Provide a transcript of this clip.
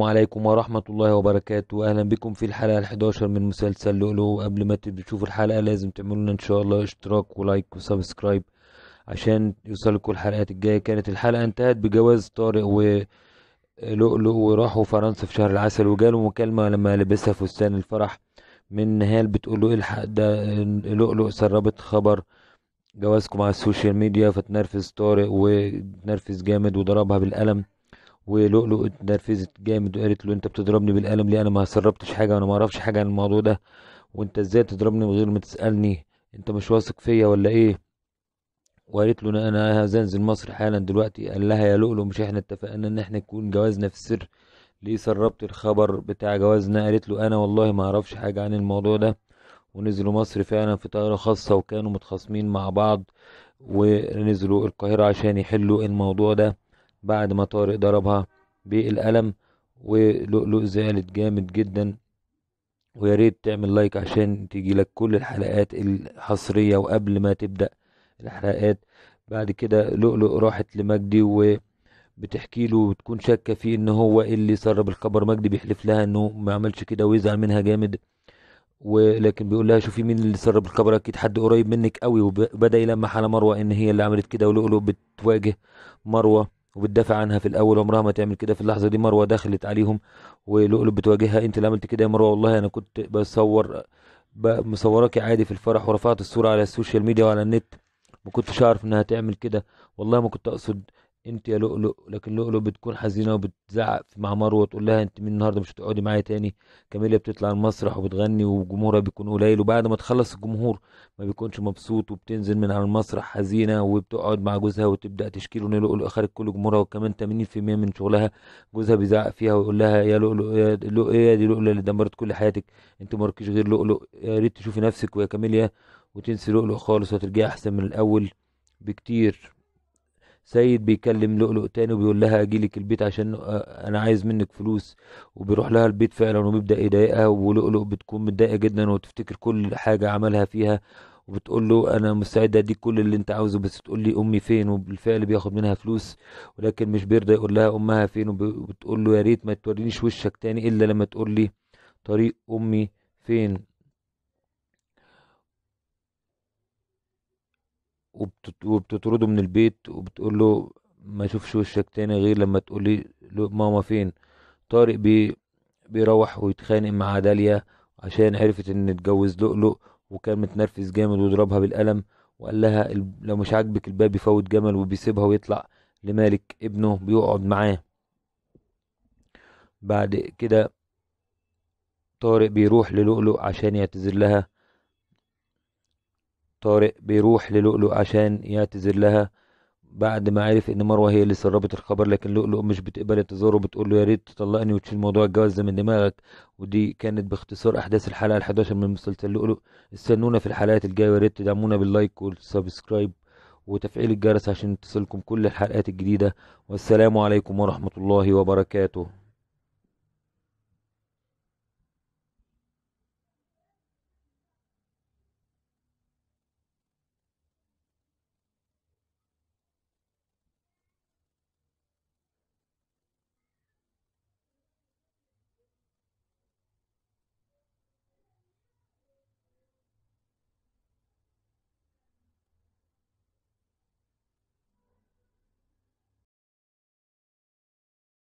السلام عليكم ورحمة الله وبركاته أهلا بكم في الحلقة الحداشر من مسلسل لؤلؤ قبل ما تشوفوا الحلقة لازم تعملوا إن شاء الله اشتراك ولايك وسبسكرايب عشان يوصلكوا الحلقات الجاية كانت الحلقة انتهت بجواز طارق ولؤلؤ وراحوا فرنسا في شهر العسل وجاله مكالمة لما لبسها فستان الفرح من نهال بتقول له إيه الحق ده لؤلؤ سربت خبر جوازكم على السوشيال ميديا فتنرفز طارق وتنرفز جامد وضربها بالقلم ولؤلؤ اتنرفزت جامد وقالت له انت بتضربني بالقلم ليه انا ما سربتش حاجه وانا ما اعرفش حاجه عن الموضوع ده وانت ازاي تضربني من غير ما تسالني انت مش واثق فيا ولا ايه وقالت له انا هنزل مصر حالا دلوقتي قال لها يا لؤلؤ مش احنا اتفقنا ان احنا نكون جوازنا في السر ليه سربت الخبر بتاع جوازنا قالت له انا والله ما اعرفش حاجه عن الموضوع ده ونزلوا مصر فعلا في طائره خاصه وكانوا متخاصمين مع بعض ونزلوا القاهره عشان يحلوا الموضوع ده بعد ما طارق ضربها بالقلم ولؤلؤ زعلت جامد جدا ويا ريت تعمل لايك عشان تيجي لك كل الحلقات الحصريه وقبل ما تبدا الحلقات بعد كده لؤلؤ راحت لمجدي و بتحكي له وتكون شاكه فيه ان هو اللي سرب الخبر مجدي بيحلف لها انه ما عملش كده ويزعل منها جامد ولكن بيقول لها شوفي مين اللي سرب الخبر اكيد حد قريب منك قوي وبدا يلمح على مروه ان هي اللي عملت كده ولؤلؤ بتواجه مروه وبتدافع عنها في الاول عمرها ما تعمل كده في اللحظه دي مروه دخلت عليهم ولؤلؤ بتواجهها انت اللي عملت كده يا مروه والله انا كنت بصور مصوراكي عادي في الفرح ورفعت الصوره على السوشيال ميديا وعلى النت ما كنتش اعرف انها تعمل كده والله ما كنت اقصد انت يا لؤلؤ لكن لؤلؤ بتكون حزينه وبتزعق مع مروه تقول لها انت من النهارده مش هتقعدي معايا تاني كاميليا بتطلع المسرح وبتغني وجمهورها بيكون قليل وبعد ما تخلص الجمهور ما بيكونش مبسوط وبتنزل من على المسرح حزينه وبتقعد مع جوزها وتبدا تشكي له ان لؤلؤ خارج كل جمهورها وكمان 80% من شغلها جوزها بيزعق فيها ويقول لها يا لؤلؤ يا لؤلؤ يا دي لؤلؤ اللي دمرت كل حياتك انت ما غير لؤلؤ يا ريت تشوفي نفسك ويا كاميليا وتنسي لؤلؤ خالص وترجعي احسن من الاول بكتير سيد بيكلم لؤلؤ تاني وبيقول لها اجيلك البيت عشان آه، انا عايز منك فلوس وبيروح لها البيت فعلا وبيبدا يضايقها ولؤلؤ بتكون متضايقه جدا وتفتكر كل حاجه عملها فيها وبتقول له انا مستعد اديك كل اللي انت عاوزه بس تقول لي امي فين وبالفعل بياخد منها فلوس ولكن مش بيرضى يقول لها امها فين وبتقول له يا ريت ما تورينيش وشك تاني الا لما تقول لي طريق امي فين وبتطرده من البيت وبتقول له ما يشوفش وشك تاني غير لما تقولي له ماما فين طارق بي بيروح ويتخانق مع داليا عشان عرفت ان اتجوز لؤلؤ وكان متنرفز جامد وضربها بالقلم وقال لها لو مش عاجبك الباب يفوت جمل وبيسيبها ويطلع لمالك ابنه بيقعد معاه بعد كده طارق بيروح للؤلؤ عشان يعتذر لها طارق بيروح للؤلؤ عشان يعتذر لها بعد ما عرف ان مروه هي اللي سربت الخبر لكن لؤلؤ مش بتقبل اعتذاره بتقول له يا ريت تطلقني وتشيل موضوع الجواز ده من دماغك ودي كانت باختصار احداث الحلقه ال 11 من مسلسل لؤلؤ استنونا في الحلقات الجايه ويا ريت تدعمونا باللايك والسبسكرايب وتفعيل الجرس عشان تصلكم كل الحلقات الجديده والسلام عليكم ورحمه الله وبركاته